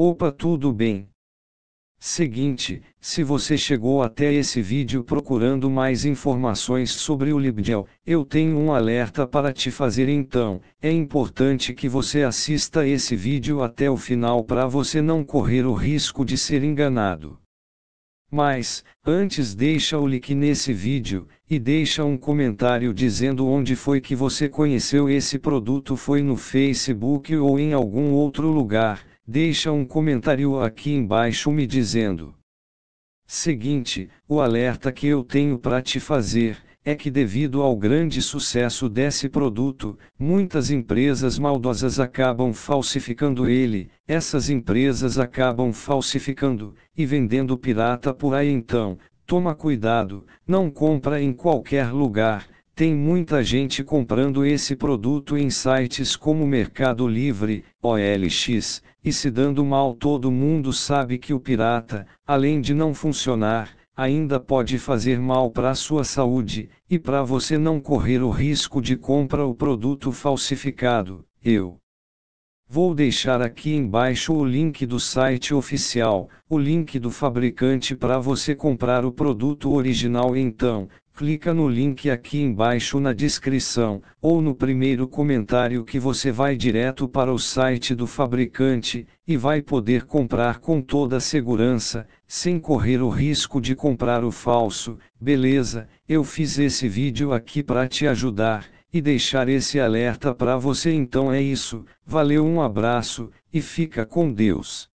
Opa, tudo bem? Seguinte, se você chegou até esse vídeo procurando mais informações sobre o LibGel, eu tenho um alerta para te fazer então, é importante que você assista esse vídeo até o final para você não correr o risco de ser enganado. Mas, antes deixa o like nesse vídeo, e deixa um comentário dizendo onde foi que você conheceu esse produto foi no Facebook ou em algum outro lugar, Deixa um comentário aqui embaixo me dizendo. Seguinte, o alerta que eu tenho para te fazer é que, devido ao grande sucesso desse produto, muitas empresas maldosas acabam falsificando ele, essas empresas acabam falsificando e vendendo pirata por aí então. Toma cuidado, não compra em qualquer lugar tem muita gente comprando esse produto em sites como Mercado Livre, OLX, e se dando mal. Todo mundo sabe que o pirata, além de não funcionar, ainda pode fazer mal para sua saúde, e para você não correr o risco de compra o produto falsificado. Eu Vou deixar aqui embaixo o link do site oficial, o link do fabricante para você comprar o produto original então, clica no link aqui embaixo na descrição, ou no primeiro comentário que você vai direto para o site do fabricante, e vai poder comprar com toda segurança, sem correr o risco de comprar o falso, beleza? Eu fiz esse vídeo aqui para te ajudar, e deixar esse alerta para você então é isso, valeu um abraço, e fica com Deus.